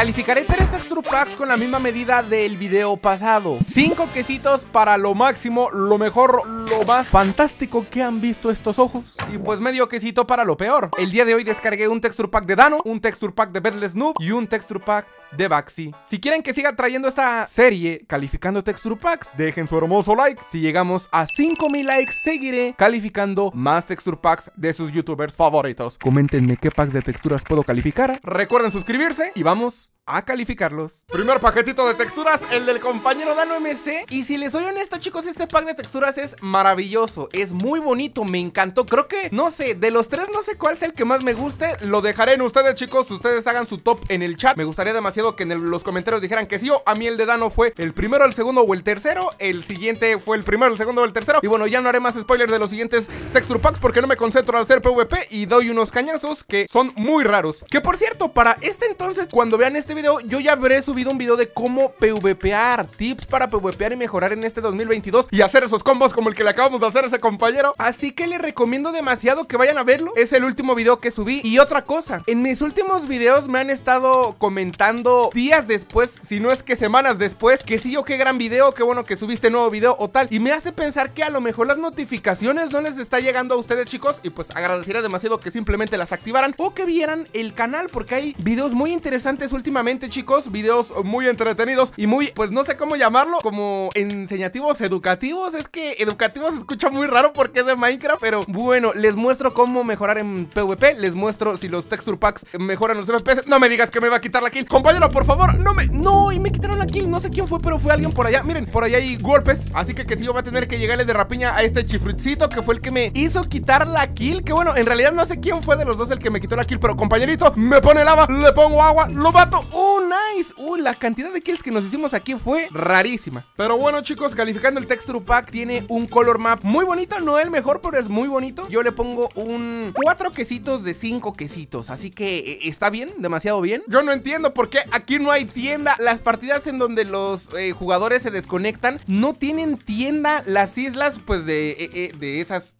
Calificaré tres texture packs con la misma medida del video pasado. Cinco quesitos para lo máximo, lo mejor, lo más fantástico que han visto estos ojos. Y pues medio quesito para lo peor. El día de hoy descargué un texture pack de Dano, un texture pack de Bedless Noob y un texture pack de Baxi. Si quieren que siga trayendo esta serie calificando texture packs, dejen su hermoso like. Si llegamos a 5000 likes, seguiré calificando más texture packs de sus youtubers favoritos. Coméntenme qué packs de texturas puedo calificar. Recuerden suscribirse y vamos a calificarlos. Primer paquetito de texturas, el del compañero Dano MC. Y si les soy honesto, chicos, este pack de texturas es maravilloso. Es muy bonito, me encantó. Creo que, no sé, de los tres, no sé cuál es el que más me guste. Lo dejaré en ustedes, chicos. Ustedes hagan su top en el chat. Me gustaría demasiado que en los comentarios dijeran que sí o a mí el de Dano fue el primero, el segundo o el tercero. El siguiente fue el primero, el segundo o el tercero. Y bueno, ya no haré más spoilers de los siguientes texture packs porque no me concentro al hacer PvP y doy unos cañazos que son muy raros. Que por cierto, para este entonces, cuando vean este video yo ya habré subido un video de cómo PvPar, tips para PvPar y mejorar en este 2022 y hacer esos combos como el que le acabamos de hacer a ese compañero. Así que les recomiendo demasiado que vayan a verlo. Es el último video que subí. Y otra cosa, en mis últimos videos me han estado comentando días después, si no es que semanas después, que sí, yo oh, qué gran video, qué bueno que subiste nuevo video o tal. Y me hace pensar que a lo mejor las notificaciones no les está llegando a ustedes, chicos. Y pues agradecería demasiado que simplemente las activaran o que vieran el canal, porque hay videos muy interesantes últimamente últimamente, chicos, videos muy entretenidos y muy, pues no sé cómo llamarlo, como enseñativos educativos. Es que educativos se escucha muy raro porque es de Minecraft, pero bueno, les muestro cómo mejorar en PvP. Les muestro si los texture packs mejoran los FPS. No me digas que me va a quitar la kill. Compañero, por favor, no me. No, y me quitaron la kill. No sé quién fue, pero fue alguien por allá. Miren, por allá hay golpes. Así que que sí, yo voy a tener que llegarle de rapiña a este chifritcito que fue el que me hizo quitar la kill. Que bueno, en realidad no sé quién fue de los dos el que me quitó la kill, pero compañerito, me pone lava, le pongo agua, lo mato. ¡Oh, nice! uh, la cantidad de kills que nos hicimos aquí fue rarísima! Pero bueno, chicos, calificando el texture pack, tiene un color map muy bonito. No el mejor, pero es muy bonito. Yo le pongo un cuatro quesitos de cinco quesitos. Así que eh, está bien, demasiado bien. Yo no entiendo por qué aquí no hay tienda. Las partidas en donde los eh, jugadores se desconectan no tienen tienda. Las islas, pues, de, eh, de esas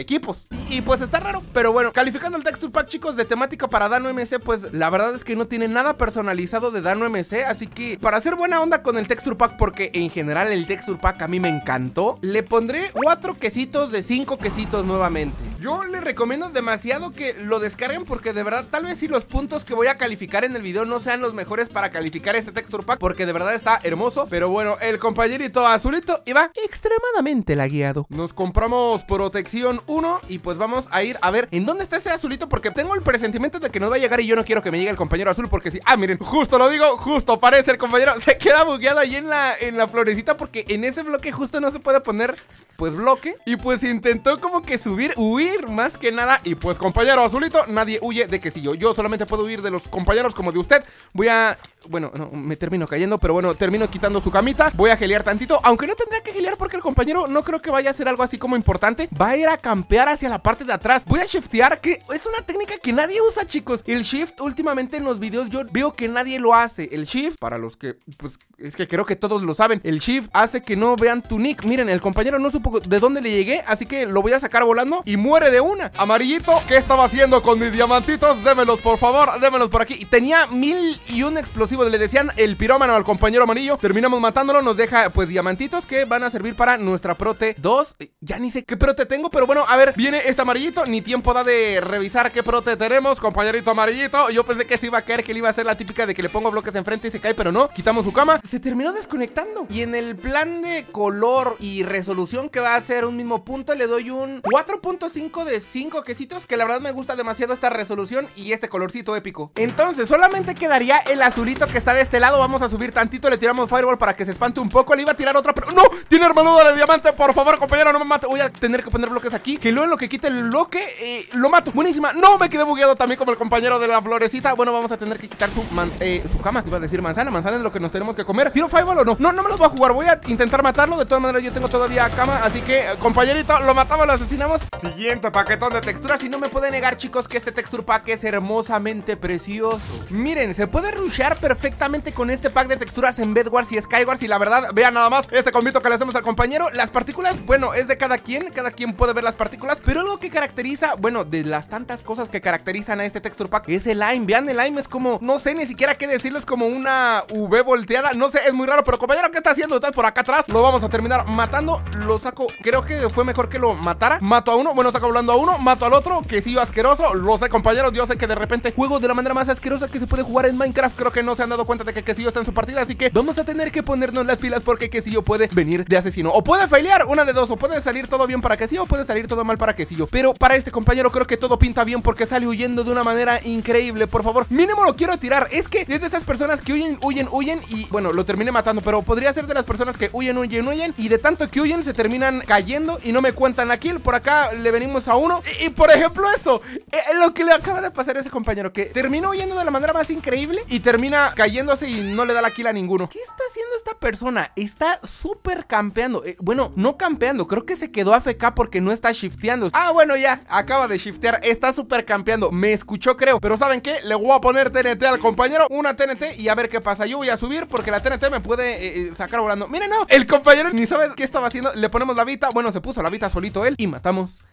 equipos. Y, pues está raro. Pero bueno, calificando el texture pack, chicos, de temática para Dano MC, pues la verdad es que no tiene nada personalizado de Dano MC. Así que para hacer buena onda con el texture pack, porque en general el texture pack a mí me encantó, le pondré cuatro quesitos de cinco quesitos nuevamente. Yo le recomiendo demasiado que lo descarguen porque de verdad tal vez si los puntos que voy a calificar en el video no sean los mejores para calificar este texture pack porque de verdad está hermoso. Pero bueno, el compañerito azulito iba extremadamente lagueado. Nos compramos protección uno, y pues vamos a ir a ver en dónde está ese azulito porque tengo el presentimiento de que no va a llegar y yo no quiero que me llegue el compañero azul porque si, ah miren, justo lo digo, justo parece el compañero, se queda bugueado ahí en la, en la florecita porque en ese bloque justo no se puede poner pues bloque y pues intentó como que subir, huir más que nada y pues compañero azulito, nadie huye de que si Yo yo solamente puedo huir de los compañeros como de usted. Voy a, bueno, no, me termino cayendo, pero bueno, termino quitando su camita. Voy a gelear tantito, aunque no tendría que gelear porque el compañero no creo que vaya a hacer algo así como importante. Va a ir a campear hacia la parte de atrás. Voy a shiftear, que es una técnica que nadie usa, chicos. El shift últimamente en los videos yo veo que nadie lo hace. El shift, para los que, pues es que creo que todos lo saben, el shift hace que no vean tu nick. Miren, el compañero no supo de dónde le llegué, así que lo voy a sacar volando y muere de una. Amarillito, ¿qué estaba haciendo con mis diamantitos? Démelos, por favor, démelos por aquí. Y tenía mil y un explosivos, le decían el pirómano al compañero amarillo. Terminamos matándolo, nos deja pues diamantitos que van a servir para nuestra prote 2. Ya ni sé qué prote tengo, pero bueno, a ver, viene este amarillito. Ni tiempo da de revisar qué prote tenemos, compañerito amarillito. Yo pensé que se iba a caer, que le iba a ser la típica de que le pongo bloques enfrente y se cae, pero no. Quitamos su cama. Se terminó desconectando. Y en el plan de color y resolución que va a ser un mismo punto. Le doy un 4.5 de 5 quesitos, que la verdad me gusta demasiado esta resolución y este colorcito épico. Entonces, solamente quedaría el azulito que está de este lado. Vamos a subir tantito, le tiramos Fireball para que se espante un poco. Le iba a tirar otra, pero ¡no! Tiene armadura de diamante, por favor, compañero, no me mate. Voy a tener que poner bloques aquí, que luego lo que quite el bloque, eh, lo mato. Buenísima. No, me quedé bugueado también como el compañero de la florecita. Bueno, vamos a tener que quitar su, man, eh, su cama. Iba a decir manzana, manzana es lo que nos tenemos que comer. ¿Tiro Fireball o no? No, no me los voy a jugar, voy a intentar matarlo. De todas maneras, yo tengo todavía cama Así que, compañerito, lo matamos, lo asesinamos Siguiente paquetón de texturas Y no me puede negar, chicos, que este texture pack es hermosamente precioso Miren, se puede rushear perfectamente con este pack de texturas en Bedwars y Skywars Y la verdad, vean nada más este convito que le hacemos al compañero Las partículas, bueno, es de cada quien Cada quien puede ver las partículas Pero algo que caracteriza, bueno, de las tantas cosas que caracterizan a este texture pack Es el AIM, vean, el AIM es como, no sé ni siquiera qué decirlo Es como una V volteada, no sé, es muy raro Pero compañero, ¿qué está haciendo? ¿Estás por acá atrás? Lo vamos a terminar matando los saco creo que fue mejor que lo matara. Mato a uno, bueno, saco hablando a uno, mato al otro, que sí, asqueroso. Lo sé, compañeros, yo sé que de repente juego de la manera más asquerosa que se puede jugar en Minecraft. Creo que no se han dado cuenta de que Quesillo está en su partida, así que vamos a tener que ponernos las pilas porque Quesillo puede venir de asesino. O puede failear, una de dos, o puede salir todo bien para Quesillo, o puede salir todo mal para Quesillo. Pero para este compañero creo que todo pinta bien porque sale huyendo de una manera increíble. Por favor, mínimo lo quiero tirar. Es que es de esas personas que huyen, huyen, huyen y bueno, lo terminé matando, pero podría ser de las personas que huyen, huyen, huyen y de tanto que huyen se termina cayendo y no me cuentan la kill. Por acá le venimos a uno. Y, por ejemplo, eso. Eh, eh, lo que le acaba de pasar a ese compañero. Que terminó huyendo de la manera más increíble y termina cayéndose y no le da la kill a ninguno. ¿Qué está haciendo esta persona? Está super campeando. Eh, bueno, no campeando. Creo que se quedó AFK porque no está shifteando. Ah, bueno, ya. Acaba de shiftear. Está super campeando. Me escuchó, creo. Pero ¿saben qué? Le voy a poner TNT al compañero. Una TNT y a ver qué pasa. Yo voy a subir porque la TNT me puede sacar volando. Miren, no. El compañero ni sabe qué estaba haciendo. Le ponemos la vita, bueno, se puso la vida solito él y matamos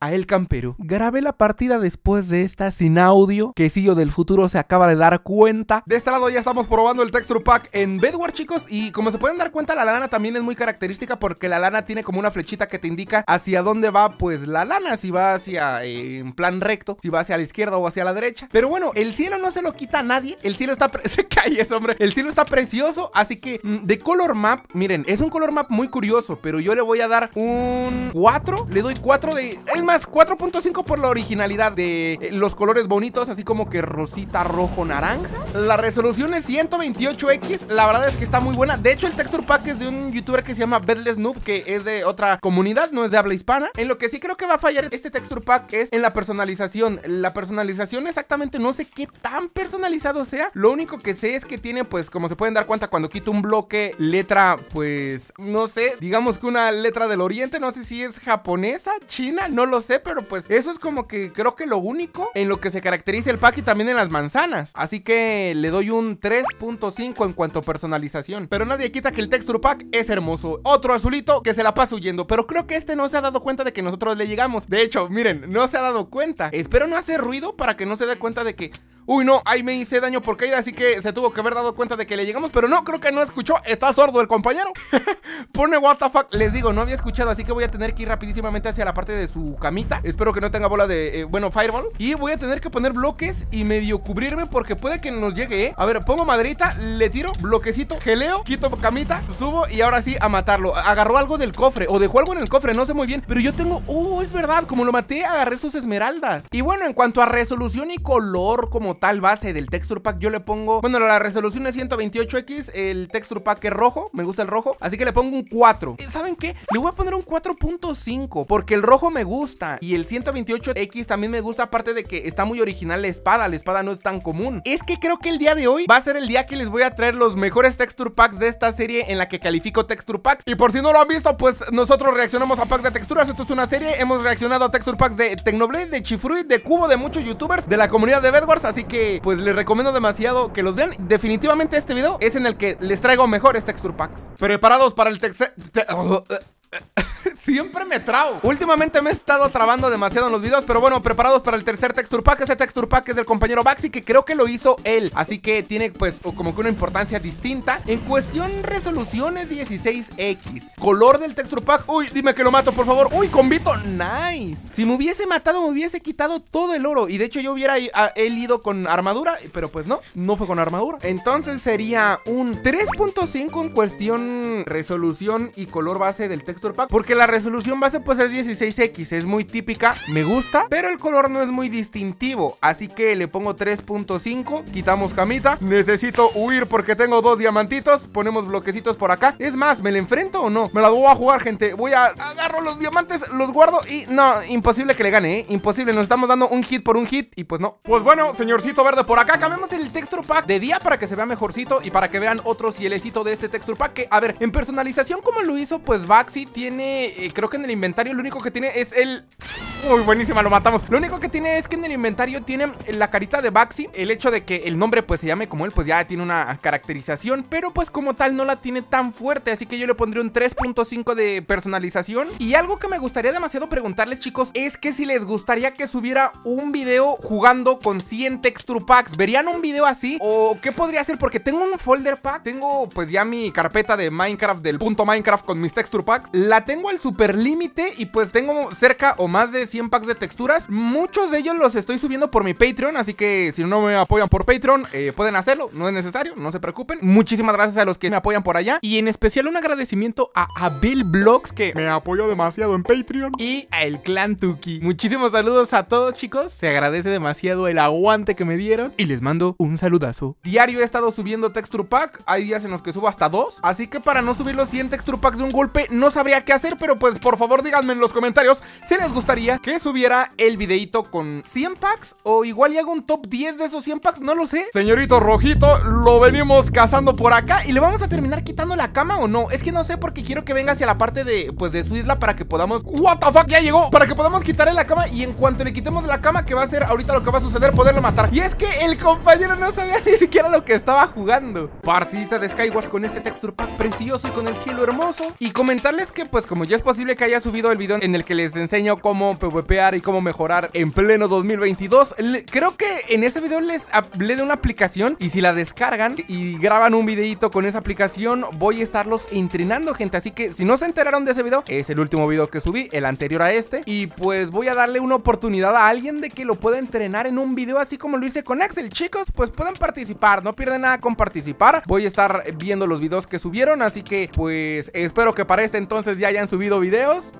a El Campero. Grabé la partida después de esta sin audio, que si yo del futuro se acaba de dar cuenta. De este lado ya estamos probando el texture pack en Bedwar chicos, y como se pueden dar cuenta, la lana también es muy característica porque la lana tiene como una flechita que te indica hacia dónde va, pues, la lana, si va hacia, eh, en plan recto, si va hacia la izquierda o hacia la derecha. Pero bueno, el cielo no se lo quita a nadie, el cielo está... se calle, hombre, el cielo está precioso, así que mm, de color map, miren, es un color map muy curioso, pero yo le voy a dar un 4, le doy 4 de más, 4.5 por la originalidad de eh, los colores bonitos, así como que rosita, rojo, naranja. La resolución es 128X, la verdad es que está muy buena. De hecho, el texture pack es de un youtuber que se llama Bedless Noob, que es de otra comunidad, no es de habla hispana. En lo que sí creo que va a fallar este texture pack es en la personalización. La personalización exactamente no sé qué tan personalizado sea. Lo único que sé es que tiene, pues, como se pueden dar cuenta, cuando quito un bloque, letra, pues, no sé, digamos que una letra del oriente, no sé si es japonesa, china, no lo sé, pero pues eso es como que creo que lo único en lo que se caracteriza el pack y también en las manzanas. Así que le doy un 3.5 en cuanto a personalización. Pero nadie quita que el texture pack es hermoso. Otro azulito que se la pasa huyendo, pero creo que este no se ha dado cuenta de que nosotros le llegamos. De hecho, miren, no se ha dado cuenta. Espero no hacer ruido para que no se dé cuenta de que... Uy, no, ahí me hice daño por caída, así que se tuvo que haber dado cuenta de que le llegamos Pero no, creo que no escuchó, está sordo el compañero Pone what les digo, no había escuchado Así que voy a tener que ir rapidísimamente hacia la parte de su camita Espero que no tenga bola de, eh, bueno, fireball Y voy a tener que poner bloques y medio cubrirme Porque puede que nos llegue, ¿eh? A ver, pongo maderita, le tiro, bloquecito, geleo, quito camita Subo y ahora sí a matarlo Agarró algo del cofre, o dejó algo en el cofre, no sé muy bien Pero yo tengo, oh, es verdad, como lo maté, agarré sus esmeraldas Y bueno, en cuanto a resolución y color como tal base del texture pack yo le pongo, bueno, la resolución es 128X, el texture pack es rojo, me gusta el rojo, así que le pongo un 4. Eh, ¿Saben qué? Le voy a poner un 4.5 porque el rojo me gusta y el 128X también me gusta, aparte de que está muy original la espada, la espada no es tan común. Es que creo que el día de hoy va a ser el día que les voy a traer los mejores texture packs de esta serie en la que califico texture packs. Y por si no lo han visto, pues nosotros reaccionamos a packs de texturas, esto es una serie, hemos reaccionado a texture packs de Tecnoblade, de Chifruit, de Cubo, de muchos youtubers de la comunidad de Bedwars, así que que pues les recomiendo demasiado que los vean. Definitivamente este video es en el que les traigo mejores texture packs. Preparados para el texto. Siempre me trabo. Últimamente me he estado trabando demasiado en los videos, pero bueno, preparados para el tercer texture pack. Ese texture pack es del compañero Baxi, que creo que lo hizo él. Así que tiene pues como que una importancia distinta. En cuestión resoluciones 16X. Color del texture pack. Uy, dime que lo mato, por favor. Uy, con Nice. Si me hubiese matado, me hubiese quitado todo el oro. Y de hecho yo hubiera él ido con armadura, pero pues no, no fue con armadura. Entonces sería un 3.5 en cuestión resolución y color base del texture pack porque la resolución base pues es 16x, es muy típica, me gusta, pero el color no es muy distintivo, así que le pongo 3.5, quitamos camita, necesito huir porque tengo dos diamantitos, ponemos bloquecitos por acá, es más, ¿me la enfrento o no? Me la voy a jugar gente, voy a agarro los diamantes, los guardo y no, imposible que le gane, ¿eh? imposible, nos estamos dando un hit por un hit y pues no. Pues bueno, señorcito verde por acá, cambiamos el texture pack de día para que se vea mejorcito y para que vean otro cielecito de este texture pack que, a ver, en personalización como lo hizo pues Baxi, tiene... Eh, creo que en el inventario lo único que tiene es el... Uy, buenísima, lo matamos Lo único que tiene es que en el inventario tiene la carita de Baxi El hecho de que el nombre pues se llame como él pues ya tiene una caracterización Pero pues como tal no la tiene tan fuerte Así que yo le pondría un 3.5 de personalización Y algo que me gustaría demasiado preguntarles chicos Es que si les gustaría que subiera un video jugando con 100 texture packs ¿Verían un video así? ¿O qué podría hacer? Porque tengo un folder pack Tengo pues ya mi carpeta de Minecraft del punto Minecraft con mis texture packs la tengo al super límite y pues tengo cerca o más de 100 packs de texturas. Muchos de ellos los estoy subiendo por mi Patreon, así que si no me apoyan por Patreon, eh, pueden hacerlo, no es necesario, no se preocupen. Muchísimas gracias a los que me apoyan por allá y en especial un agradecimiento a Abel Blogs que me apoyó demasiado en Patreon y a el clan Tuki. Muchísimos saludos a todos chicos, se agradece demasiado el aguante que me dieron y les mando un saludazo. Diario he estado subiendo texture pack, hay días en los que subo hasta dos, así que para no subir los 100 texture packs de un golpe, no sabemos Qué que hacer, pero pues por favor díganme en los comentarios si les gustaría que subiera el videito con 100 packs o igual y hago un top 10 de esos 100 packs, no lo sé. Señorito Rojito, lo venimos cazando por acá y le vamos a terminar quitando la cama o no. Es que no sé porque quiero que venga hacia la parte de pues de su isla para que podamos What the fuck, ya llegó, para que podamos quitarle la cama y en cuanto le quitemos la cama que va a ser ahorita lo que va a suceder poderlo matar. Y es que el compañero no sabía ni siquiera lo que estaba jugando. Partidita de Skywars con este texture pack precioso y con el cielo hermoso y comentarles pues como ya es posible que haya subido el video en el que les enseño cómo PvPar y cómo mejorar en pleno 2022 Creo que en ese video les hablé de una aplicación y si la descargan y graban un videito con esa aplicación Voy a estarlos entrenando gente, así que si no se enteraron de ese video Es el último video que subí, el anterior a este Y pues voy a darle una oportunidad a alguien de que lo pueda entrenar en un video así como lo hice con Axel Chicos, pues pueden participar, no pierden nada con participar Voy a estar viendo los videos que subieron, así que pues espero que para este entonces ya hayan subido videos.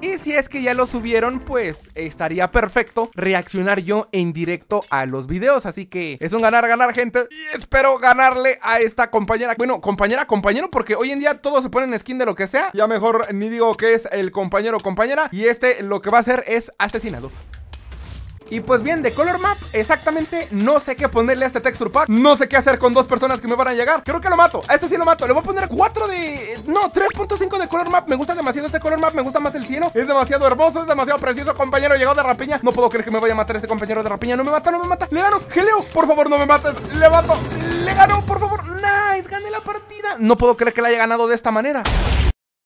Y si es que ya lo subieron, pues estaría perfecto reaccionar yo en directo a los videos. Así que es un ganar, ganar, gente. Y espero ganarle a esta compañera. Bueno, compañera, compañero, porque hoy en día todos se ponen skin de lo que sea. Ya mejor ni digo que es el compañero, compañera. Y este lo que va a hacer es asesinado. Y pues bien, de Color Map, exactamente no sé qué ponerle a este texture pack. No sé qué hacer con dos personas que me van a llegar. Creo que lo mato. A este sí lo mato. Le voy a poner 4 de... No, 3.5 de Color Map. Me gusta demasiado este Color Map. Me gusta más el cielo. Es demasiado hermoso. Es demasiado precioso. Compañero llegó de rapiña. No puedo creer que me vaya a matar ese compañero de rapiña. No me mata, no me mata. Le gano. Geleo, por favor, no me mates. Le mato. Le gano, por favor. Nice, gané la partida. No puedo creer que la haya ganado de esta manera.